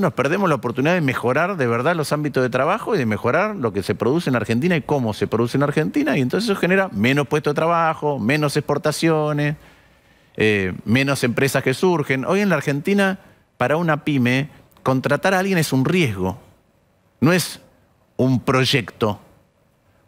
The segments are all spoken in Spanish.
nos perdemos la oportunidad de mejorar de verdad los ámbitos de trabajo y de mejorar lo que se produce en Argentina y cómo se produce en Argentina. Y entonces eso genera menos puestos de trabajo, menos exportaciones, eh, menos empresas que surgen. Hoy en la Argentina, para una pyme, contratar a alguien es un riesgo, no es un proyecto.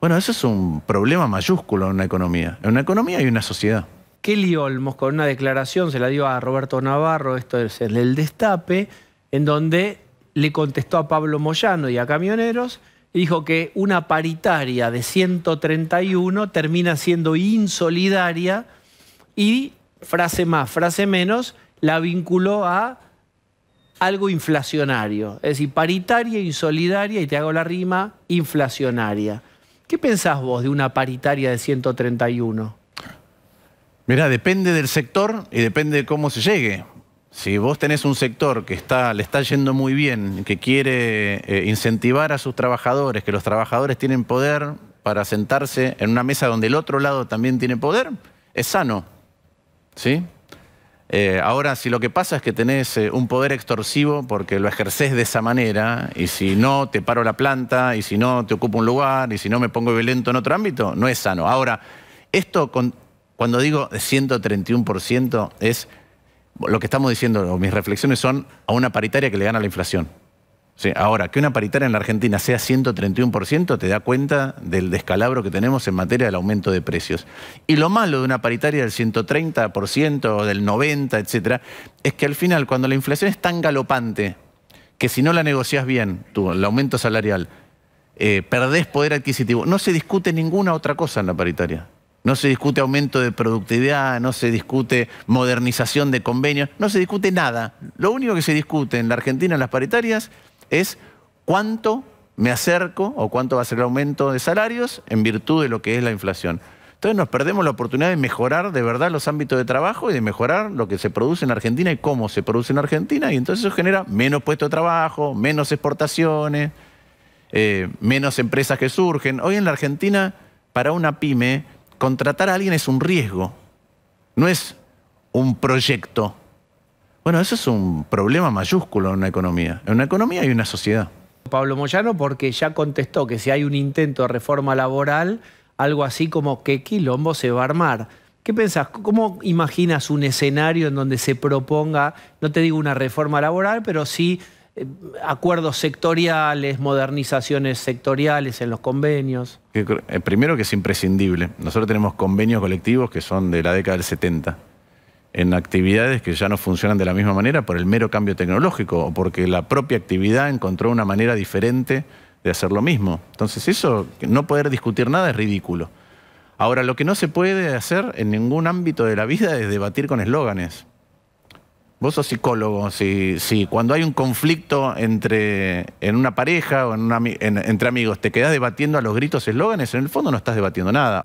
Bueno, eso es un problema mayúsculo en una economía, en una economía y una sociedad. Kelly Olmos, con una declaración, se la dio a Roberto Navarro, esto es el Destape, en donde le contestó a Pablo Moyano y a camioneros, dijo que una paritaria de 131 termina siendo insolidaria y, frase más, frase menos, la vinculó a algo inflacionario. Es decir, paritaria, insolidaria, y te hago la rima, inflacionaria. ¿Qué pensás vos de una paritaria de 131? Mirá, depende del sector y depende de cómo se llegue si vos tenés un sector que está, le está yendo muy bien, que quiere eh, incentivar a sus trabajadores, que los trabajadores tienen poder para sentarse en una mesa donde el otro lado también tiene poder, es sano. ¿Sí? Eh, ahora, si lo que pasa es que tenés eh, un poder extorsivo porque lo ejercés de esa manera, y si no te paro la planta, y si no te ocupo un lugar, y si no me pongo violento en otro ámbito, no es sano. Ahora, esto, cuando digo 131%, es lo que estamos diciendo, mis reflexiones son a una paritaria que le gana la inflación. ahora, que una paritaria en la Argentina sea 131% te da cuenta del descalabro que tenemos en materia del aumento de precios. Y lo malo de una paritaria del 130% o del 90%, etc., es que al final, cuando la inflación es tan galopante que si no la negocias bien, tú, el aumento salarial, eh, perdés poder adquisitivo, no se discute ninguna otra cosa en la paritaria. No se discute aumento de productividad, no se discute modernización de convenios, no se discute nada. Lo único que se discute en la Argentina en las paritarias es cuánto me acerco o cuánto va a ser el aumento de salarios en virtud de lo que es la inflación. Entonces nos perdemos la oportunidad de mejorar de verdad los ámbitos de trabajo y de mejorar lo que se produce en Argentina y cómo se produce en Argentina. Y entonces eso genera menos puestos de trabajo, menos exportaciones, eh, menos empresas que surgen. Hoy en la Argentina, para una pyme, contratar a alguien es un riesgo, no es un proyecto. Bueno, eso es un problema mayúsculo en una economía. En una economía hay una sociedad. Pablo Moyano, porque ya contestó que si hay un intento de reforma laboral, algo así como que quilombo se va a armar. ¿Qué pensás? ¿Cómo imaginas un escenario en donde se proponga, no te digo una reforma laboral, pero sí acuerdos sectoriales, modernizaciones sectoriales en los convenios. Eh, primero que es imprescindible. Nosotros tenemos convenios colectivos que son de la década del 70, en actividades que ya no funcionan de la misma manera por el mero cambio tecnológico o porque la propia actividad encontró una manera diferente de hacer lo mismo. Entonces eso, no poder discutir nada es ridículo. Ahora, lo que no se puede hacer en ningún ámbito de la vida es debatir con eslóganes. Vos sos psicólogo, si, cuando hay un conflicto entre en una pareja o entre amigos, te quedás debatiendo a los gritos eslóganes, en el fondo no estás debatiendo nada.